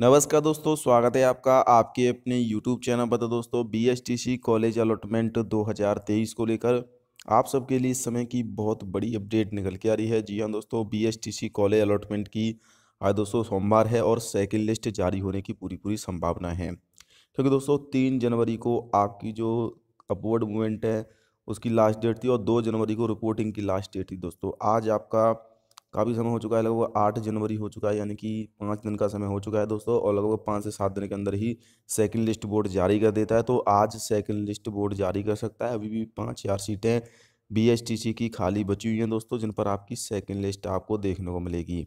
नमस्कार दोस्तों स्वागत है आपका आपके अपने YouTube चैनल पर तो दोस्तों बी कॉलेज अलॉटमेंट 2023 को लेकर आप सबके लिए इस समय की बहुत बड़ी अपडेट निकल के आ रही है जी हाँ दोस्तों बी कॉलेज अलॉटमेंट की आज दोस्तों सोमवार है और सेकेंड लिस्ट जारी होने की पूरी पूरी संभावना है क्योंकि दोस्तों तीन जनवरी को आपकी जो अपवर्ड मूवमेंट है उसकी लास्ट डेट थी और दो जनवरी को रिपोर्टिंग की लास्ट डेट थी दोस्तों आज आपका काफ़ी समय हो चुका है लगभग आठ जनवरी हो चुका है यानी कि पाँच दिन का समय हो चुका है दोस्तों और लगभग पाँच से सात दिन के अंदर ही सेकंड लिस्ट बोर्ड जारी कर देता है तो आज सेकंड लिस्ट बोर्ड जारी कर सकता है अभी भी पाँच चार सीटें बी की खाली बची हुई हैं दोस्तों जिन पर आपकी सेकेंड लिस्ट आपको देखने को मिलेगी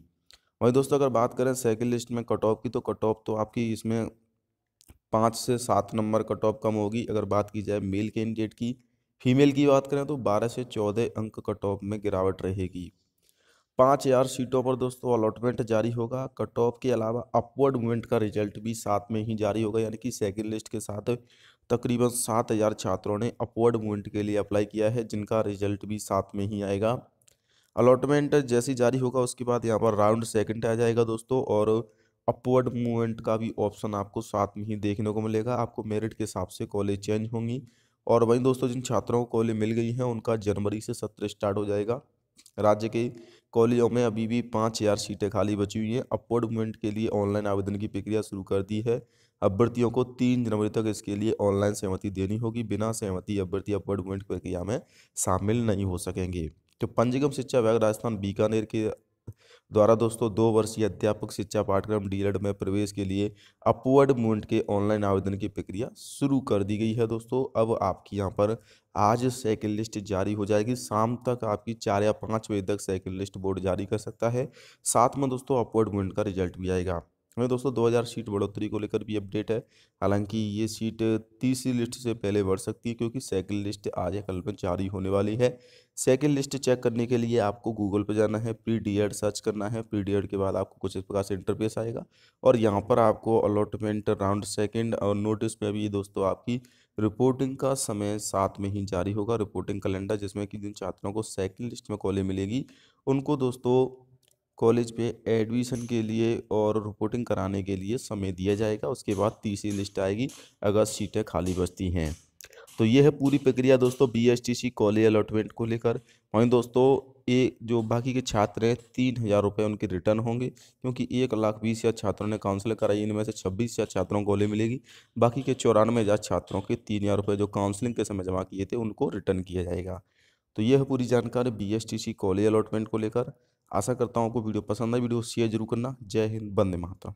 वहीं दोस्तों अगर बात करें सेकेंड लिस्ट में कट ऑफ की तो कट ऑफ तो आपकी इसमें पाँच से सात नंबर कट ऑफ कम होगी अगर बात की जाए मेल कैंडिडेट की फीमेल की बात करें तो बारह से चौदह अंक कट ऑफ में गिरावट रहेगी पाँच हज़ार सीटों पर दोस्तों अलॉटमेंट जारी होगा कट ऑफ के अलावा अपवर्ड मूवमेंट का रिजल्ट भी साथ में ही जारी होगा यानी कि सेकेंड लिस्ट के साथ तकरीबन सात हज़ार छात्रों ने अपवर्ड मूवमेंट के लिए अप्लाई किया है जिनका रिजल्ट भी साथ में ही आएगा अलॉटमेंट जैसे जारी होगा उसके बाद यहाँ पर राउंड सेकेंड आ जाएगा दोस्तों और अपवर्ड मूवमेंट का भी ऑप्शन आपको साथ में ही देखने को मिलेगा आपको मेरिट के हिसाब से कॉलेज चेंज होंगी और वहीं दोस्तों जिन छात्रों को कॉलेज मिल गई हैं उनका जनवरी से सत्र स्टार्ट हो जाएगा राज्य के कॉलेजों में अभी भी पाँच हज़ार सीटें खाली बची हुई हैं अपवर्ड मूवमेंट के लिए ऑनलाइन आवेदन की प्रक्रिया शुरू कर दी है अभ्यर्थियों को तीन जनवरी तक इसके लिए ऑनलाइन सहमति देनी होगी बिना सहमति अभ्यर्थी अपवर्ड मूवमेंट प्रक्रिया में शामिल नहीं हो सकेंगे तो पंजीगम शिक्षा विभाग राजस्थान बीकानेर के द्वारा दोस्तों दो वर्षीय अध्यापक शिक्षा पाठ्यक्रम डी में प्रवेश के लिए अपवर्ड मूवमेंट के ऑनलाइन आवेदन की प्रक्रिया शुरू कर दी गई है दोस्तों अब आपकी यहाँ पर आज साइकिल लिस्ट जारी हो जाएगी शाम तक आपकी चार या पाँच बजे तक साइकिल लिस्ट बोर्ड जारी कर सकता है साथ में दोस्तों अपवर्ड मूवमेंट का रिजल्ट भी आएगा हमें दोस्तों 2000 सीट बढ़ोतरी को लेकर भी अपडेट है हालांकि ये सीट तीसरी लिस्ट से पहले बढ़ सकती है क्योंकि सेकंड लिस्ट आज या कल में जारी होने वाली है सेकंड लिस्ट चेक करने के लिए आपको गूगल पर जाना है प्री डी सर्च करना है प्री डी के बाद आपको कुछ इस प्रकार से इंटरफेस आएगा और यहाँ पर आपको अलॉटमेंट राउंड सेकेंड और नोटिस में भी दोस्तों आपकी रिपोर्टिंग का समय साथ में ही जारी होगा रिपोर्टिंग कैलेंडर जिसमें कि जिन छात्रों को सेकेंड लिस्ट में कॉलेज मिलेगी उनको दोस्तों कॉलेज पे एडमिशन के लिए और रिपोर्टिंग कराने के लिए समय दिया जाएगा उसके बाद तीसरी लिस्ट आएगी अगर सीटें खाली बचती हैं तो यह है पूरी प्रक्रिया दोस्तों B S T C college allotment को लेकर वहीं दोस्तों ये जो बाकी के छात्र हैं तीन हज़ार रुपये उनके रिटर्न होंगे क्योंकि एक लाख बीस हज़ार छात्रों ने काउंसलिंग कराई इनमें से छब्बीस हज़ार छात्रों को ले मिलेगी बाकी के चौरानवे हज़ार छात्रों के तीन हज़ार रुपये जो काउंसलिंग के समय जमा किए थे उनको रिटर्न किया जाएगा तो यह पूरी जानकारी B S T C college allotment को लेकर आशा करता हूँ आपको वीडियो पसंद आए वीडियो शेयर जरूर करना जय हिंद बंदे महात्रा